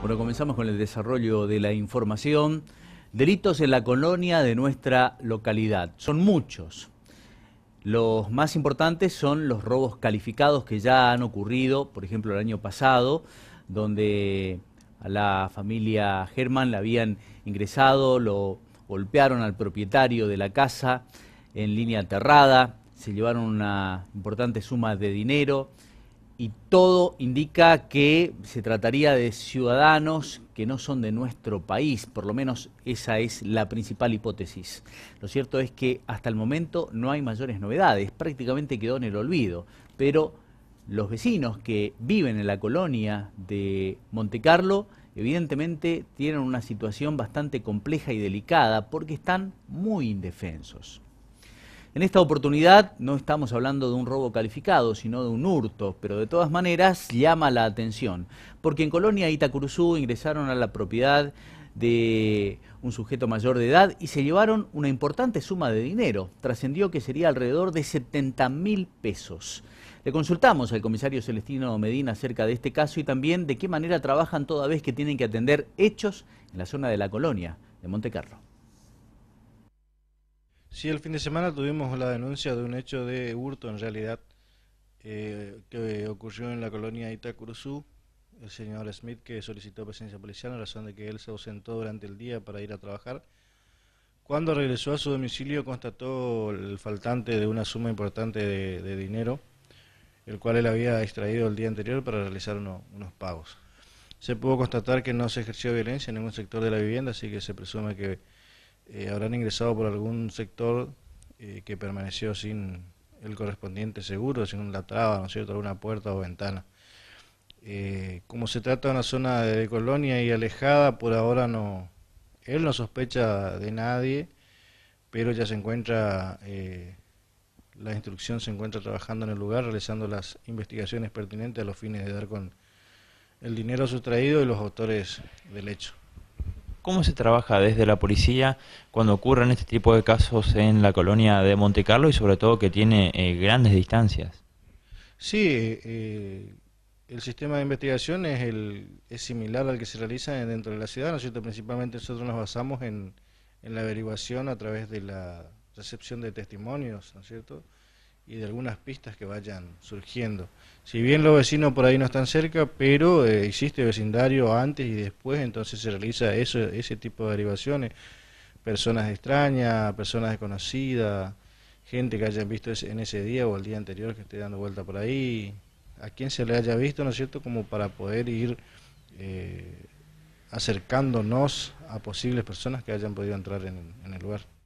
Bueno, comenzamos con el desarrollo de la información. Delitos en la colonia de nuestra localidad. Son muchos. Los más importantes son los robos calificados que ya han ocurrido, por ejemplo, el año pasado, donde a la familia Germán la habían ingresado, lo golpearon al propietario de la casa en línea aterrada, se llevaron una importante suma de dinero y todo indica que se trataría de ciudadanos que no son de nuestro país, por lo menos esa es la principal hipótesis. Lo cierto es que hasta el momento no hay mayores novedades, prácticamente quedó en el olvido, pero los vecinos que viven en la colonia de Montecarlo evidentemente tienen una situación bastante compleja y delicada porque están muy indefensos. En esta oportunidad no estamos hablando de un robo calificado, sino de un hurto, pero de todas maneras llama la atención, porque en Colonia Itacuruzú ingresaron a la propiedad de un sujeto mayor de edad y se llevaron una importante suma de dinero. Trascendió que sería alrededor de 70 mil pesos. Le consultamos al comisario Celestino Medina acerca de este caso y también de qué manera trabajan toda vez que tienen que atender hechos en la zona de la colonia de Monte Carlo. Sí, el fin de semana tuvimos la denuncia de un hecho de hurto, en realidad, eh, que ocurrió en la colonia Itacuruzú. El señor Smith, que solicitó presencia policial en razón de que él se ausentó durante el día para ir a trabajar. Cuando regresó a su domicilio, constató el faltante de una suma importante de, dinero, el cual él había extraído el día anterior para realizar unos pagos. Se pudo constatar que no se ejerció violencia en ningún sector de la vivienda, así que se presume que eh, habrán ingresado por algún sector eh, que permaneció sin el correspondiente seguro, sin un traba, ¿no es cierto?, alguna puerta o ventana. Eh, como se trata de una zona de colonia y alejada, por ahora no, él no sospecha de nadie, pero ya se encuentra, la instrucción se encuentra trabajando en el lugar, realizando las investigaciones pertinentes a los fines de dar con el dinero sustraído y los autores del hecho. ¿Cómo se trabaja desde la policía cuando ocurren este tipo de casos en la colonia de Monte Carlo y sobre todo que tiene eh, grandes distancias? Sí, eh, el sistema de investigación es, el, es similar al que se realiza dentro de la ciudad, ¿no es cierto? Principalmente nosotros nos basamos en, en la averiguación a través de la recepción de testimonios, ¿no es cierto? y de algunas pistas que vayan surgiendo. Si bien los vecinos por ahí no están cerca, pero eh, existe vecindario antes y después, entonces se realiza eso, ese tipo de derivaciones. Personas extrañas, personas desconocidas, gente que hayan visto en ese día o el día anterior que esté dando vuelta por ahí, a quien se le haya visto, ¿no es cierto?, como para poder ir eh, acercándonos a posibles personas que hayan podido entrar en el lugar.